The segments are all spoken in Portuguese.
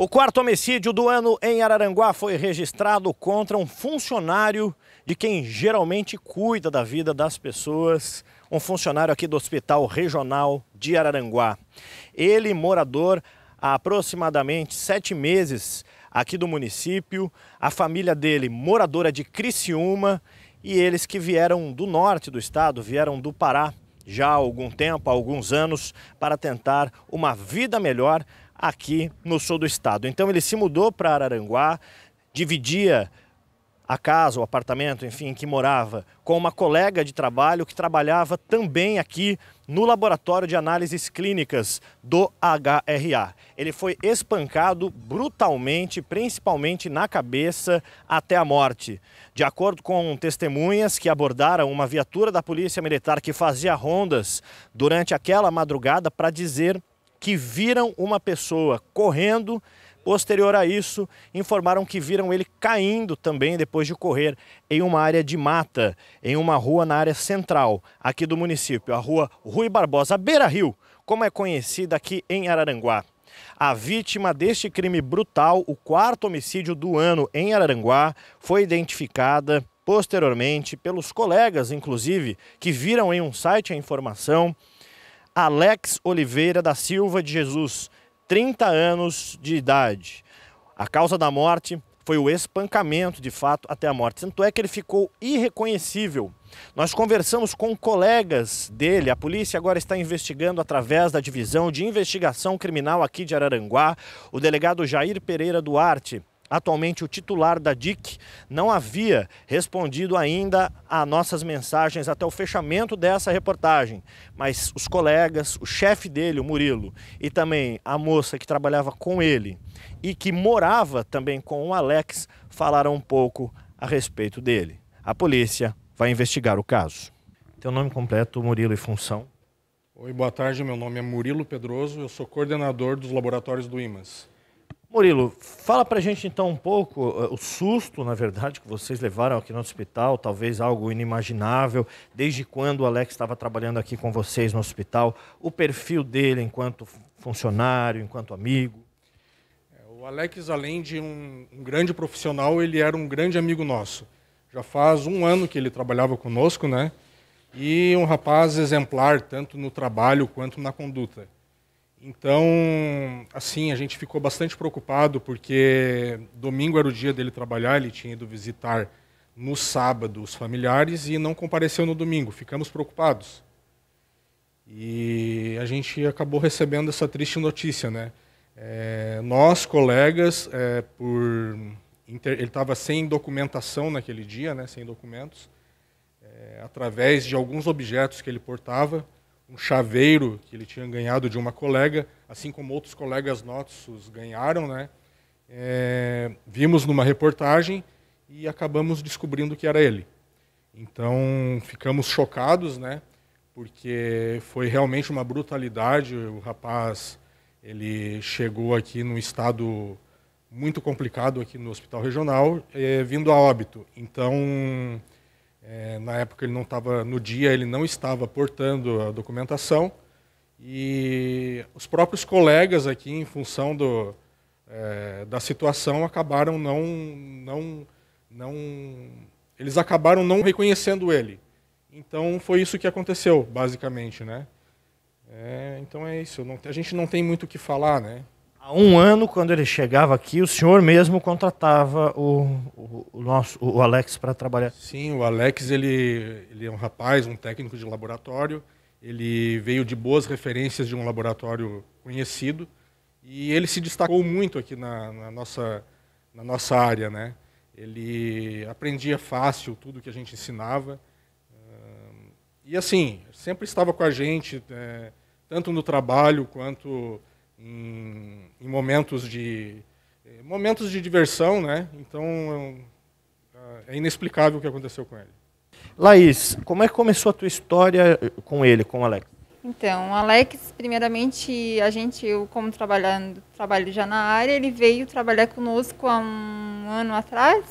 O quarto homicídio do ano em Araranguá foi registrado contra um funcionário de quem geralmente cuida da vida das pessoas, um funcionário aqui do Hospital Regional de Araranguá. Ele, morador há aproximadamente sete meses aqui do município, a família dele, moradora de Criciúma, e eles que vieram do norte do estado, vieram do Pará já há algum tempo, há alguns anos, para tentar uma vida melhor aqui no sul do estado. Então ele se mudou para Araranguá, dividia a casa, o apartamento, enfim, que morava com uma colega de trabalho que trabalhava também aqui no laboratório de análises clínicas do HRA. Ele foi espancado brutalmente, principalmente na cabeça, até a morte. De acordo com testemunhas que abordaram uma viatura da Polícia Militar que fazia rondas durante aquela madrugada para dizer que viram uma pessoa correndo. Posterior a isso, informaram que viram ele caindo também depois de correr em uma área de mata, em uma rua na área central aqui do município, a rua Rui Barbosa, Beira Rio, como é conhecida aqui em Araranguá. A vítima deste crime brutal, o quarto homicídio do ano em Araranguá, foi identificada posteriormente pelos colegas, inclusive, que viram em um site a informação Alex Oliveira da Silva de Jesus, 30 anos de idade. A causa da morte foi o espancamento, de fato, até a morte. Tanto é que ele ficou irreconhecível. Nós conversamos com colegas dele. A polícia agora está investigando através da divisão de investigação criminal aqui de Araranguá, o delegado Jair Pereira Duarte atualmente o titular da DIC, não havia respondido ainda a nossas mensagens até o fechamento dessa reportagem, mas os colegas, o chefe dele, o Murilo, e também a moça que trabalhava com ele e que morava também com o Alex, falaram um pouco a respeito dele. A polícia vai investigar o caso. Teu nome completo, Murilo e função? Oi, boa tarde. Meu nome é Murilo Pedroso. Eu sou coordenador dos laboratórios do IMAS. Murilo, fala para a gente então um pouco eh, o susto, na verdade, que vocês levaram aqui no hospital, talvez algo inimaginável, desde quando o Alex estava trabalhando aqui com vocês no hospital, o perfil dele enquanto funcionário, enquanto amigo. É, o Alex, além de um, um grande profissional, ele era um grande amigo nosso. Já faz um ano que ele trabalhava conosco, né? E um rapaz exemplar, tanto no trabalho quanto na conduta. Então, assim, a gente ficou bastante preocupado porque domingo era o dia dele trabalhar, ele tinha ido visitar no sábado os familiares e não compareceu no domingo. Ficamos preocupados. E a gente acabou recebendo essa triste notícia, né? É, nós, colegas, é, por inter... ele estava sem documentação naquele dia, né? Sem documentos, é, através de alguns objetos que ele portava um chaveiro que ele tinha ganhado de uma colega, assim como outros colegas nossos ganharam, né? É, vimos numa reportagem e acabamos descobrindo que era ele. Então ficamos chocados, né? Porque foi realmente uma brutalidade. O rapaz ele chegou aqui num estado muito complicado aqui no hospital regional, é, vindo a óbito. Então é, na época ele não estava no dia, ele não estava portando a documentação. E os próprios colegas aqui, em função do, é, da situação, acabaram não, não, não. Eles acabaram não reconhecendo ele. Então foi isso que aconteceu, basicamente. Né? É, então é isso. Não, a gente não tem muito o que falar, né? Há um ano, quando ele chegava aqui, o senhor mesmo contratava o, o, o nosso, o Alex para trabalhar. Sim, o Alex ele, ele é um rapaz, um técnico de laboratório. Ele veio de boas referências de um laboratório conhecido e ele se destacou muito aqui na, na nossa, na nossa área. Né? Ele aprendia fácil tudo que a gente ensinava. E assim, sempre estava com a gente, eh, tanto no trabalho quanto em, em momentos de eh, momentos de diversão, né? Então é, é inexplicável o que aconteceu com ele. Laís, como é que começou a tua história eh, com ele, com o Alex? Então, o Alex, primeiramente, a gente, eu como trabalhando, trabalho já na área, ele veio trabalhar conosco há um ano atrás.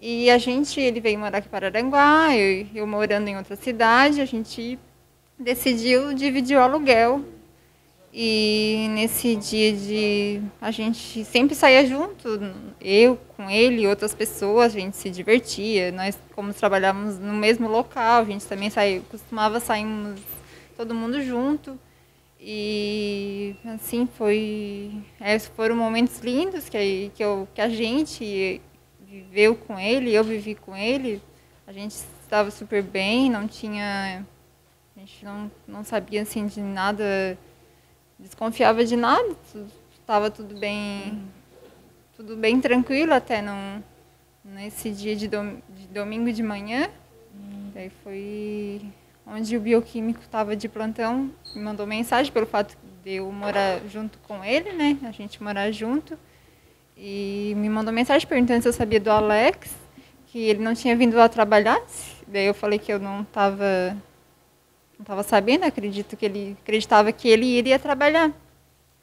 E a gente, ele veio morar aqui para Aranguá, eu, eu morando em outra cidade, a gente decidiu dividir o aluguel e nesse dia de. A gente sempre saía junto, eu com ele e outras pessoas, a gente se divertia. Nós, como trabalhávamos no mesmo local, a gente também saía, costumava sairmos todo mundo junto. E assim foi. Esses é, foram momentos lindos que, que, eu, que a gente viveu com ele, eu vivi com ele. A gente estava super bem, não tinha. A gente não, não sabia assim de nada desconfiava de nada, estava tudo bem, tudo bem tranquilo até não, nesse dia de, dom, de domingo de manhã. Hum. Daí foi onde o bioquímico estava de plantão, me mandou mensagem pelo fato de eu morar junto com ele, né? A gente morar junto. E me mandou mensagem perguntando se eu sabia do Alex, que ele não tinha vindo lá trabalhar. Daí eu falei que eu não estava não estava sabendo, acredito que ele acreditava que ele iria trabalhar.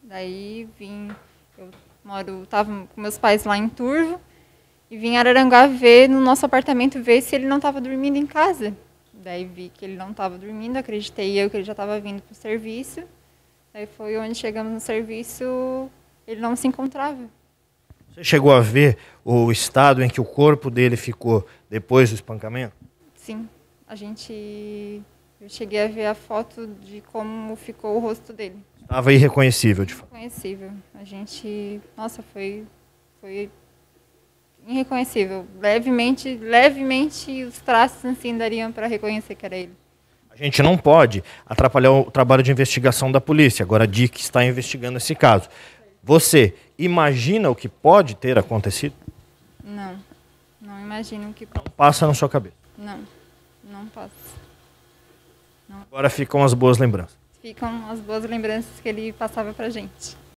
Daí vim, eu moro, estava com meus pais lá em Turvo, e vim Araranguá ver, no nosso apartamento, ver se ele não estava dormindo em casa. Daí vi que ele não estava dormindo, acreditei eu que ele já estava vindo para o serviço. Daí foi onde chegamos no serviço, ele não se encontrava. Você chegou a ver o estado em que o corpo dele ficou depois do espancamento? Sim, a gente eu cheguei a ver a foto de como ficou o rosto dele. Estava irreconhecível, de fato. Irreconhecível. A gente, nossa, foi foi irreconhecível. Levemente, levemente os traços assim dariam para reconhecer que era ele. A gente não pode atrapalhar o trabalho de investigação da polícia. Agora a DIC está investigando esse caso. Você imagina o que pode ter acontecido? Não. Não imagino o que Não passa na sua cabeça. Não. Não passa. Agora ficam as boas lembranças. Ficam as boas lembranças que ele passava para gente.